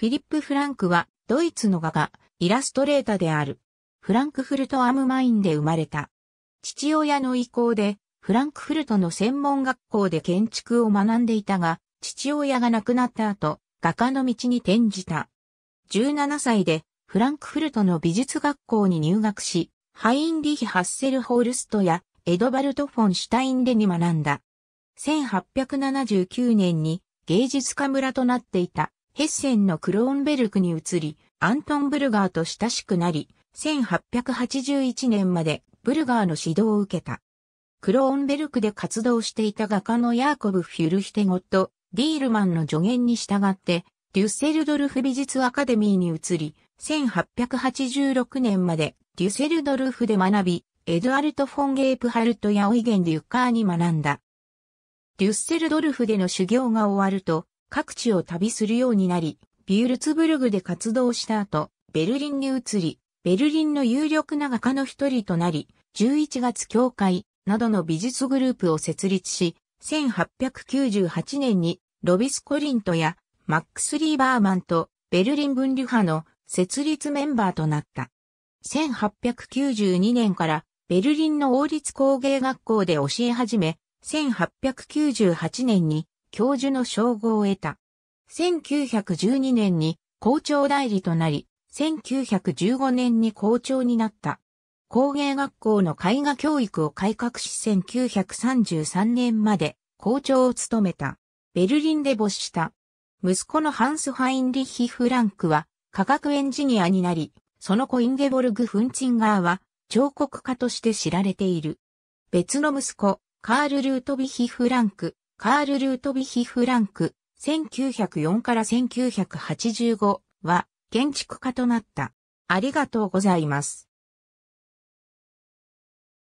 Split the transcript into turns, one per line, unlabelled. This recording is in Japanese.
フィリップ・フランクは、ドイツの画家、イラストレータである。フランクフルト・アムマインで生まれた。父親の意向で、フランクフルトの専門学校で建築を学んでいたが、父親が亡くなった後、画家の道に転じた。17歳で、フランクフルトの美術学校に入学し、ハインリヒ・ハッセルホールストやエドバルト・フォン・シュタインでに学んだ。1879年に芸術家村となっていたヘッセンのクローンベルクに移り、アントン・ブルガーと親しくなり、1881年までブルガーの指導を受けた。クローンベルクで活動していた画家のヤーコブ・フュルヒテゴとディールマンの助言に従って、デュッセルドルフ美術アカデミーに移り、1886年までデュッセルドルフで学び、エドアルト・フォン・ゲープハルトやオイゲン・デュッカーに学んだ。デュッセルドルフでの修行が終わると、各地を旅するようになり、ビュルツブルグで活動した後、ベルリンに移り、ベルリンの有力な画家の一人となり、11月教会などの美術グループを設立し、1898年にロビス・コリントやマックス・リーバーマンとベルリン分離派の設立メンバーとなった。1892年からベルリンの王立工芸学校で教え始め、1898年に教授の称号を得た。1912年に校長代理となり、1915年に校長になった。工芸学校の絵画教育を改革し1933年まで校長を務めた。ベルリンで没した。息子のハンス・ハインリヒ・フランクは科学エンジニアになり、その子インゲボルグ・フンチンガーは彫刻家として知られている。別の息子、カール・ルートビヒ・フランク、カール・ルートヴィヒ・フランク、1904から1985は建築家となった。ありがとうございます。